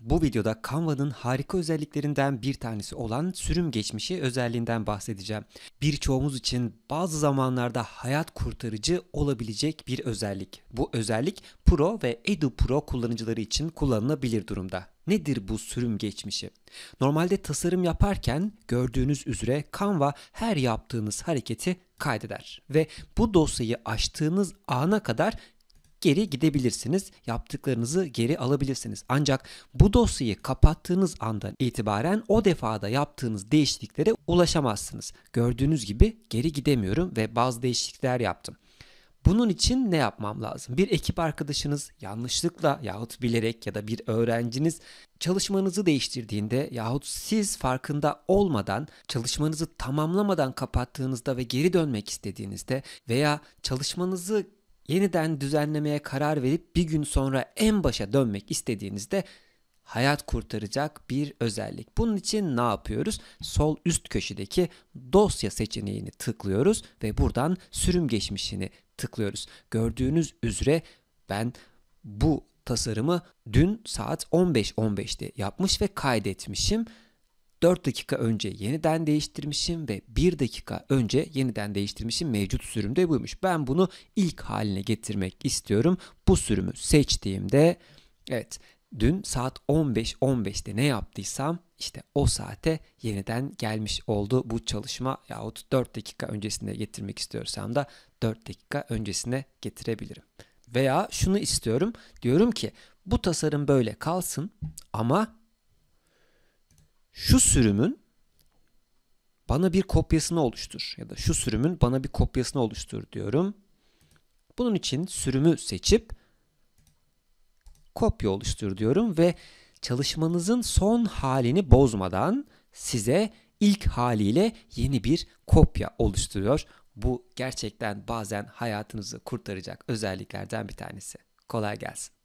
Bu videoda Canva'nın harika özelliklerinden bir tanesi olan sürüm geçmişi özelliğinden bahsedeceğim. Birçoğumuz için bazı zamanlarda hayat kurtarıcı olabilecek bir özellik. Bu özellik Pro ve Edu Pro kullanıcıları için kullanılabilir durumda. Nedir bu sürüm geçmişi? Normalde tasarım yaparken gördüğünüz üzere Canva her yaptığınız hareketi kaydeder ve bu dosyayı açtığınız ana kadar geri gidebilirsiniz. Yaptıklarınızı geri alabilirsiniz. Ancak bu dosyayı kapattığınız andan itibaren o defada yaptığınız değişikliklere ulaşamazsınız. Gördüğünüz gibi geri gidemiyorum ve bazı değişiklikler yaptım. Bunun için ne yapmam lazım? Bir ekip arkadaşınız yanlışlıkla yahut bilerek ya da bir öğrenciniz çalışmanızı değiştirdiğinde yahut siz farkında olmadan çalışmanızı tamamlamadan kapattığınızda ve geri dönmek istediğinizde veya çalışmanızı yeniden düzenlemeye karar verip bir gün sonra en başa dönmek istediğinizde hayat kurtaracak bir özellik. Bunun için ne yapıyoruz? Sol üst köşedeki dosya seçeneğini tıklıyoruz ve buradan sürüm geçmişini tıklıyoruz. Gördüğünüz üzere ben bu tasarımı dün saat 15.15'te yapmış ve kaydetmişim. 4 dakika önce yeniden değiştirmişim ve 1 dakika önce yeniden değiştirmişim mevcut sürümde buymuş. Ben bunu ilk haline getirmek istiyorum. Bu sürümü seçtiğimde evet dün saat 15.15'te ne yaptıysam işte o saate yeniden gelmiş oldu bu çalışma yahut 4 dakika öncesine getirmek istiyorsam da 4 dakika öncesine getirebilirim. Veya şunu istiyorum diyorum ki bu tasarım böyle kalsın ama şu sürümün bana bir kopyasını oluştur ya da şu sürümün bana bir kopyasını oluştur diyorum. Bunun için sürümü seçip kopya oluştur diyorum ve çalışmanızın son halini bozmadan size ilk haliyle yeni bir kopya oluşturuyor. Bu gerçekten bazen hayatınızı kurtaracak özelliklerden bir tanesi. Kolay gelsin.